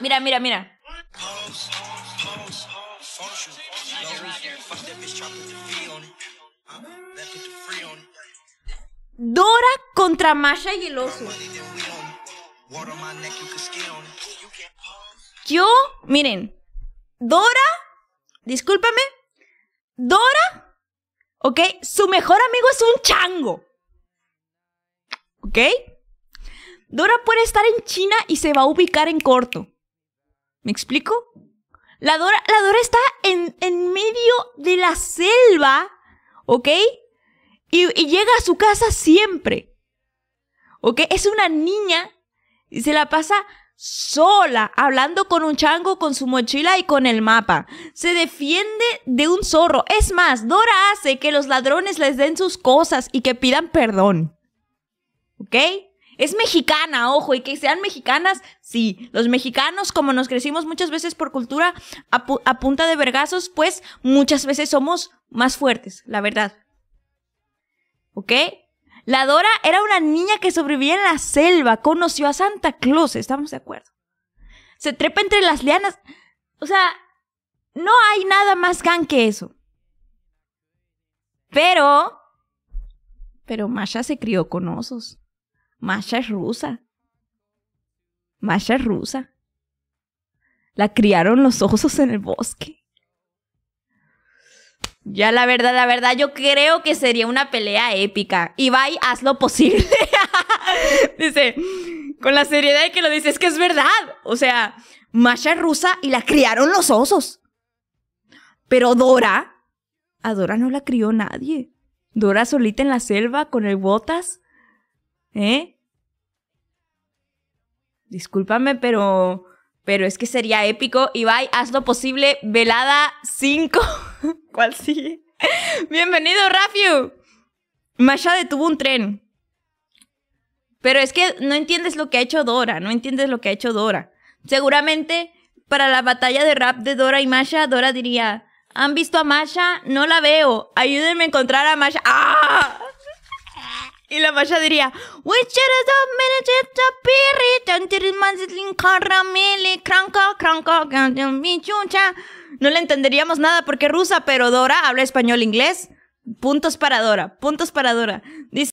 Mira, mira, mira. Dora contra Masha y el oso. Yo, miren. Dora, discúlpame. Dora, ¿ok? Su mejor amigo es un chango. ¿Ok? Dora puede estar en China y se va a ubicar en corto. ¿Me explico? La Dora, la Dora está en, medio de la selva, ¿ok? Y, y, llega a su casa siempre. ¿Ok? Es una niña y se la pasa sola, hablando con un chango, con su mochila y con el mapa. Se defiende de un zorro. Es más, Dora hace que los ladrones les den sus cosas y que pidan perdón. ¿Ok? Es mexicana, ojo, y que sean mexicanas, sí. Los mexicanos, como nos crecimos muchas veces por cultura a, punta de vergazos, pues muchas veces somos más fuertes, la verdad. ¿Ok? La Dora era una niña que sobrevivía en la selva, conoció a Santa Claus, estamos de acuerdo. Se trepa entre las lianas. O sea, no hay nada más gan que eso. Pero... Pero Masha se crió con osos. Masha es rusa. Masha es rusa. La criaron los osos en el bosque. Ya la verdad, la verdad, yo creo que sería una pelea épica. Ibai, haz lo posible. dice, con la seriedad de que lo dice, es que es verdad. O sea, Masha es rusa y la criaron los osos. Pero Dora, a Dora no la crió nadie. Dora solita en la selva con el botas ¿Eh? Discúlpame, pero. Pero es que sería épico. Ibai, haz lo posible. Velada 5. ¿Cuál sigue? Bienvenido, Rafiu. Masha detuvo un tren. Pero es que no entiendes lo que ha hecho Dora, no entiendes lo que ha hecho Dora. Seguramente para la batalla de rap de Dora y Masha, Dora diría, ¿han visto a Masha? No la veo, ayúdenme a encontrar a Masha. ¡Ah! Y la Maya diría, No le entenderíamos nada porque rusa, pero Dora habla español-inglés. Puntos para Dora, puntos para Dora. Dice...